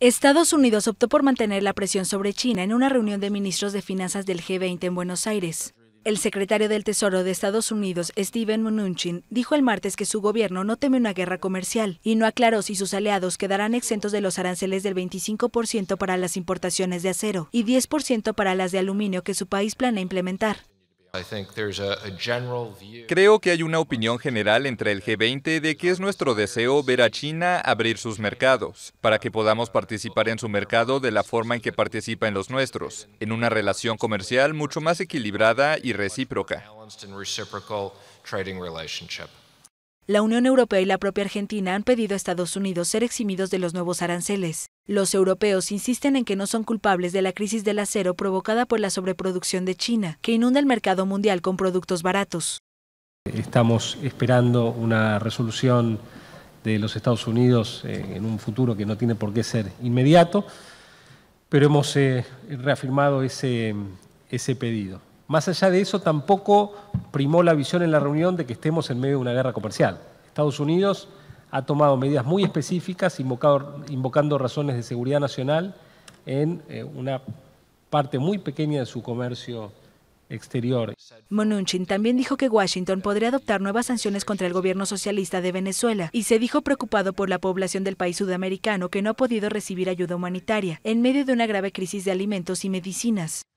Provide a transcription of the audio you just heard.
Estados Unidos optó por mantener la presión sobre China en una reunión de ministros de finanzas del G20 en Buenos Aires. El secretario del Tesoro de Estados Unidos, Steven Mnuchin, dijo el martes que su gobierno no teme una guerra comercial y no aclaró si sus aliados quedarán exentos de los aranceles del 25% para las importaciones de acero y 10% para las de aluminio que su país planea implementar. Creo que hay una opinión general entre el G20 de que es nuestro deseo ver a China abrir sus mercados, para que podamos participar en su mercado de la forma en que participa en los nuestros, en una relación comercial mucho más equilibrada y recíproca. La Unión Europea y la propia Argentina han pedido a Estados Unidos ser eximidos de los nuevos aranceles. Los europeos insisten en que no son culpables de la crisis del acero provocada por la sobreproducción de China, que inunda el mercado mundial con productos baratos. Estamos esperando una resolución de los Estados Unidos eh, en un futuro que no tiene por qué ser inmediato, pero hemos eh, reafirmado ese pedido. Más allá de eso, tampoco primó la visión en la reunión de que estemos en medio de una guerra comercial. Estados Unidos ha tomado medidas muy específicas invocando razones de seguridad nacional en eh, una parte muy pequeña de su comercio exterior. Monunchin también dijo que Washington podría adoptar nuevas sanciones contra el gobierno socialista de Venezuela y se dijo preocupado por la población del país sudamericano que no ha podido recibir ayuda humanitaria en medio de una grave crisis de alimentos y medicinas.